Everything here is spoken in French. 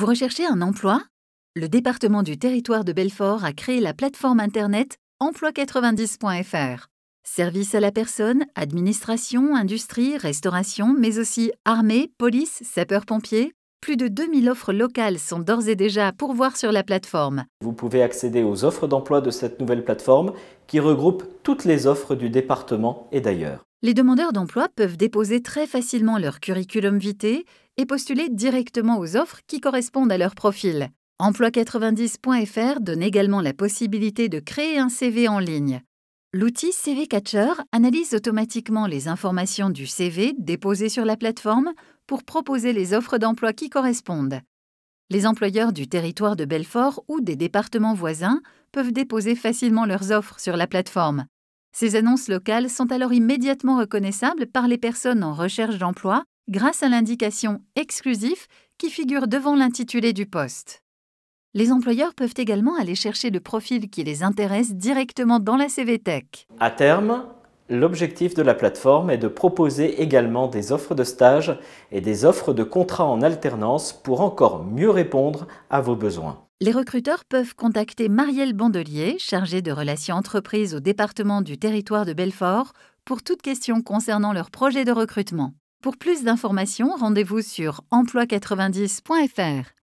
Vous recherchez un emploi Le département du territoire de Belfort a créé la plateforme internet emploi90.fr. service à la personne, administration, industrie, restauration, mais aussi armée, police, sapeurs-pompiers, plus de 2000 offres locales sont d'ores et déjà à pourvoir sur la plateforme. Vous pouvez accéder aux offres d'emploi de cette nouvelle plateforme qui regroupe toutes les offres du département et d'ailleurs. Les demandeurs d'emploi peuvent déposer très facilement leur curriculum vitae et postuler directement aux offres qui correspondent à leur profil. Emploi90.fr donne également la possibilité de créer un CV en ligne. L'outil CV Catcher analyse automatiquement les informations du CV déposé sur la plateforme pour proposer les offres d'emploi qui correspondent. Les employeurs du territoire de Belfort ou des départements voisins peuvent déposer facilement leurs offres sur la plateforme. Ces annonces locales sont alors immédiatement reconnaissables par les personnes en recherche d'emploi grâce à l'indication Exclusif qui figure devant l'intitulé du poste. Les employeurs peuvent également aller chercher le profil qui les intéresse directement dans la CVTech. À terme, l'objectif de la plateforme est de proposer également des offres de stage et des offres de contrats en alternance pour encore mieux répondre à vos besoins. Les recruteurs peuvent contacter Marielle Bandelier, chargée de relations entreprises au département du territoire de Belfort, pour toute question concernant leur projet de recrutement. Pour plus d'informations, rendez-vous sur emploi90.fr.